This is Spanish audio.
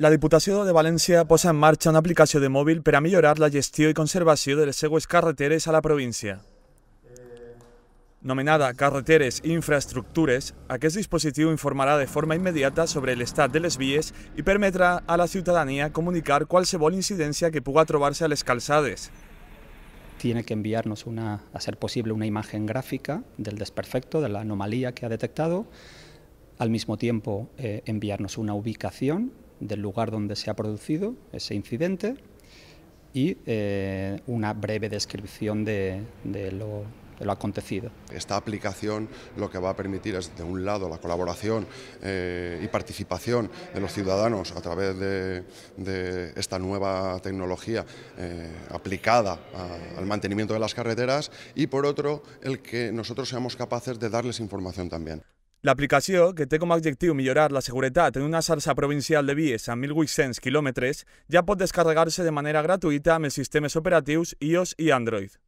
La Diputación de Valencia posa en marcha una aplicación de móvil... ...para mejorar la gestión y conservación de los segües carreteres a la provincia. Nomenada Carreteres i Infraestructures, aquest dispositivo informará de forma inmediata... sobre el estado de los vías y permitirá a la ciudadanía comunicar qualsevol incidencia que pueda trobarse a las calzadas. Tiene que enviarnos, una, a ser posible, una imagen gráfica del desperfecto, de la anomalía que ha detectado. Al mismo tiempo, eh, enviarnos una ubicación del lugar donde se ha producido ese incidente y eh, una breve descripción de, lo, acontecido. Esta aplicación lo que va a permitir es, de un lado, la colaboración eh, y participación de los ciudadanos a través de, esta nueva tecnología eh, aplicada al mantenimiento de las carreteras y, por otro, el que nosotros seamos capaces de darles información también. L'aplicació, que té com a objectiu millorar la seguretat en una xarxa provincial de vies amb 1.800 quilòmetres, ja pot descarregar-se de manera gratuïta amb els sistemes operatius iOS i Android.